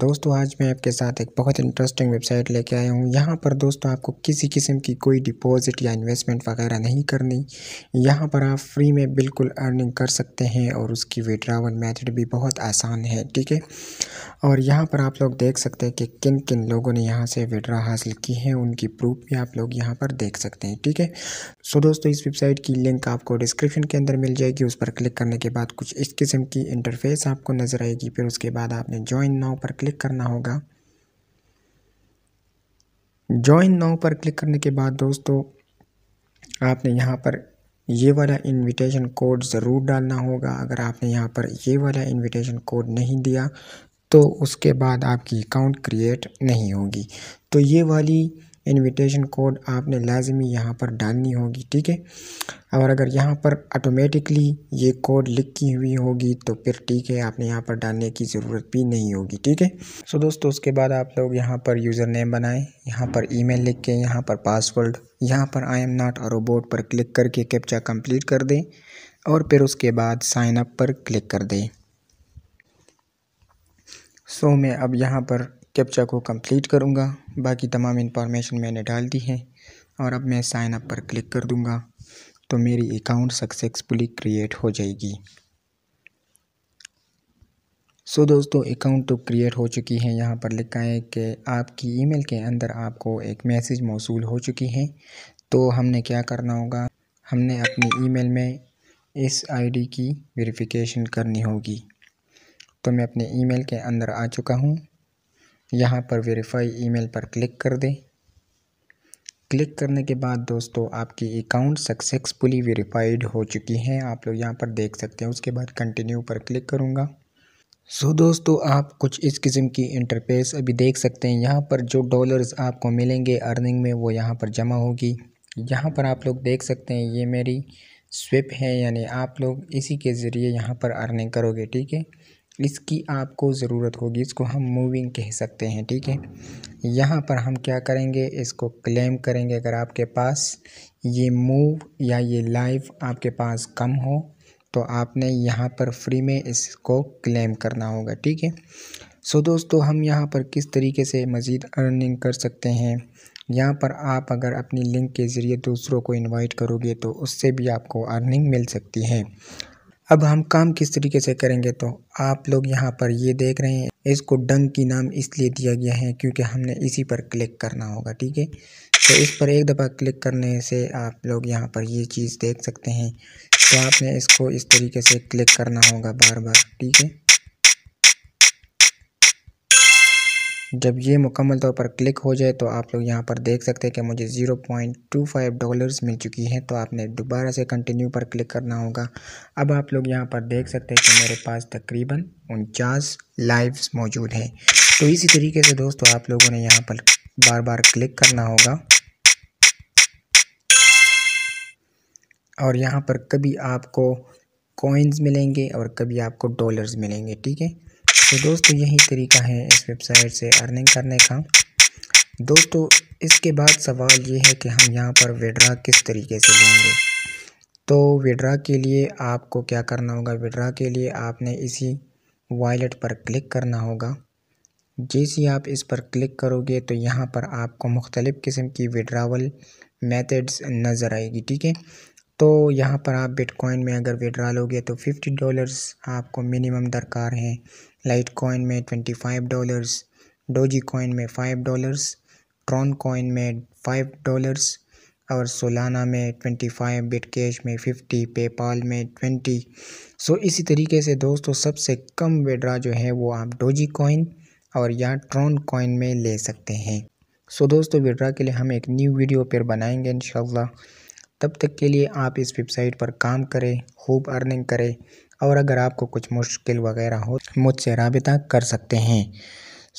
दोस्तों आज मैं आपके साथ एक बहुत इंटरेस्टिंग वेबसाइट लेके आया हूँ यहाँ पर दोस्तों आपको किसी किस्म की कोई डिपॉजिट या इन्वेस्टमेंट वगैरह नहीं करनी यहाँ पर आप फ्री में बिल्कुल अर्निंग कर सकते हैं और उसकी विड्रावल मेथड भी बहुत आसान है ठीक है और यहाँ पर आप लोग देख सकते हैं कि किन किन लोगों ने यहाँ से विड्रा हासिल की है उनकी प्रूफ भी आप लोग यहाँ पर देख सकते हैं ठीक है सो दोस्तों इस वेबसाइट की लिंक आपको डिस्क्रिप्शन के अंदर मिल जाएगी उस पर क्लिक करने के बाद कुछ इस किस्म की इंटरफेस आपको नज़र आएगी फिर उसके बाद आपने ज्वाइन नाव पर क्लिक करना होगा ज्वाइन नाउ पर क्लिक करने के बाद दोस्तों आपने यहाँ पर ये वाला इनविटेशन कोड ज़रूर डालना होगा अगर आपने यहाँ पर ये वाला इनविटेशन कोड नहीं दिया तो उसके बाद आपकी अकाउंट क्रिएट नहीं होगी तो ये वाली इनविटेशन कोड आपने लाजमी यहाँ पर डालनी होगी ठीक है और अगर यहाँ पर ऑटोमेटिकली ये कोड लिखी हुई होगी तो फिर ठीक है आपने यहाँ पर डालने की ज़रूरत भी नहीं होगी ठीक है सो दोस्तों उसके बाद आप लोग यहाँ पर यूज़र नेम बनाएं यहाँ पर ईमेल लिख के यहाँ पर पासवर्ड यहाँ पर I am not a robot पर क्लिक करके कैप्चा कम्प्लीट कर दें और फिर उसके बाद साइनअप पर क्लिक कर दें सो so, मैं अब यहाँ पर कैप्चा को कंप्लीट करूँगा बाकी तमाम इन्फॉर्मेशन मैंने डाल दी है और अब मैं साइन अप पर क्लिक कर दूँगा तो मेरी अकाउंट सक्सेसफुली क्रिएट हो जाएगी सो so, दोस्तों अकाउंट तो क्रिएट हो चुकी है यहाँ पर लिखा है कि आपकी ईमेल के अंदर आपको एक मैसेज मौसू हो चुकी है तो हमने क्या करना होगा हमने अपनी ईमेल में इस आईडी की वेरिफिकेशन करनी होगी तो मैं अपने ईमेल के अंदर आ चुका हूँ यहाँ पर वेरीफाई ईमेल पर क्लिक कर दें क्लिक करने के बाद दोस्तों आपकी अकाउंट सक्सेसफुली वेरीफाइड हो चुकी है आप लोग यहाँ पर देख सकते हैं उसके बाद कंटिन्यू पर क्लिक करूँगा सो so, दोस्तों आप कुछ इस किस्म की इंटरफेस अभी देख सकते हैं यहाँ पर जो डॉलर्स आपको मिलेंगे अर्निंग में वो यहाँ पर जमा होगी यहाँ पर आप लोग देख सकते हैं ये मेरी स्विप है यानी आप लोग इसी के ज़रिए यहाँ पर अर्निंग करोगे ठीक है इसकी आपको ज़रूरत होगी इसको हम मूविंग कह सकते हैं ठीक है यहाँ पर हम क्या करेंगे इसको क्लेम करेंगे अगर आपके पास ये मूव या ये लाइव आपके पास कम हो तो आपने यहाँ पर फ्री में इसको क्लेम करना होगा ठीक है सो दोस्तों हम यहाँ पर किस तरीके से मज़ीद अर्निंग कर सकते हैं यहाँ पर आप अगर अपनी लिंक के ज़रिए दूसरों को इनवाइट करोगे तो उससे भी आपको अर्निंग मिल सकती है अब हम काम किस तरीके से करेंगे तो आप लोग यहाँ पर ये देख रहे हैं इसको डंग की नाम इसलिए दिया गया है क्योंकि हमने इसी पर क्लिक करना होगा ठीक है तो इस पर एक दफ़ा क्लिक करने से आप लोग यहाँ पर ये चीज़ देख सकते हैं तो आपने इसको इस तरीके से क्लिक करना होगा बार बार ठीक है जब ये मुकम्मल तौर पर क्लिक हो जाए तो आप लोग यहाँ पर देख सकते हैं कि मुझे zero point two five dollars मिल चुकी हैं तो आपने दोबारा से कंटिन्यू पर क्लिक करना होगा अब आप लोग यहाँ पर देख सकते हैं कि मेरे पास तकरीबन उनचास लाइव्स मौजूद हैं तो इसी तरीके से दोस्तों आप लोगों ने यहाँ पर बार बार क्लिक करना होगा और यहाँ पर कभी आपको कॉइन्स मिलेंगे और कभी आपको डॉलर्स मिलेंगे ठीक है तो दोस्तों यही तरीका है इस वेबसाइट से अर्निंग करने का दोस्तों इसके बाद सवाल ये है कि हम यहाँ पर विड्रा किस तरीके से लेंगे तो विड्रा के लिए आपको क्या करना होगा विड्रा के लिए आपने इसी वॉलेट पर क्लिक करना होगा जैसे आप इस पर क्लिक करोगे तो यहाँ पर आपको मुख्तलिफ़ किस्म की विड्रावल मेथड्स नज़र आएगी ठीक है तो यहाँ पर आप बिटकॉइन में अगर विड्रा लोगे तो फिफ्टी डॉलर्स आपको मिनिमम दरकार हैं लाइट कॉइन में twenty five dollars dogecoin में फ़ाइव डॉलर्स ट्रॉन कॉइन में फ़ाइव डॉलर्स और सोलाना में ट्वेंटी फाइव बिट कैश में फ़िफ्टी पेपाल में ट्वेंटी सो इसी तरीके से दोस्तों सबसे कम विड्रा जो है वो आप डोजी कॉइन और या ट्रॉन कॉइन में ले सकते हैं सो दोस्तों विड्रा के लिए हम एक न्यू वीडियो पर बनाएंगे इन तब तक के लिए आप इस वेबसाइट पर काम करें खूब अर्निंग करें और अगर आपको कुछ मुश्किल वगैरह हो मुझसे रबता कर सकते हैं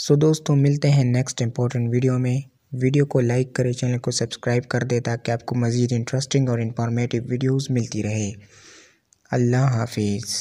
सो दोस्तों मिलते हैं नेक्स्ट इंपॉर्टेंट वीडियो में वीडियो को लाइक करें चैनल को सब्सक्राइब कर दें ताकि आपको मज़ीद इंटरेस्टिंग और इंफॉर्मेटिव वीडियोज़ मिलती रहे अल्लाह हाफिज़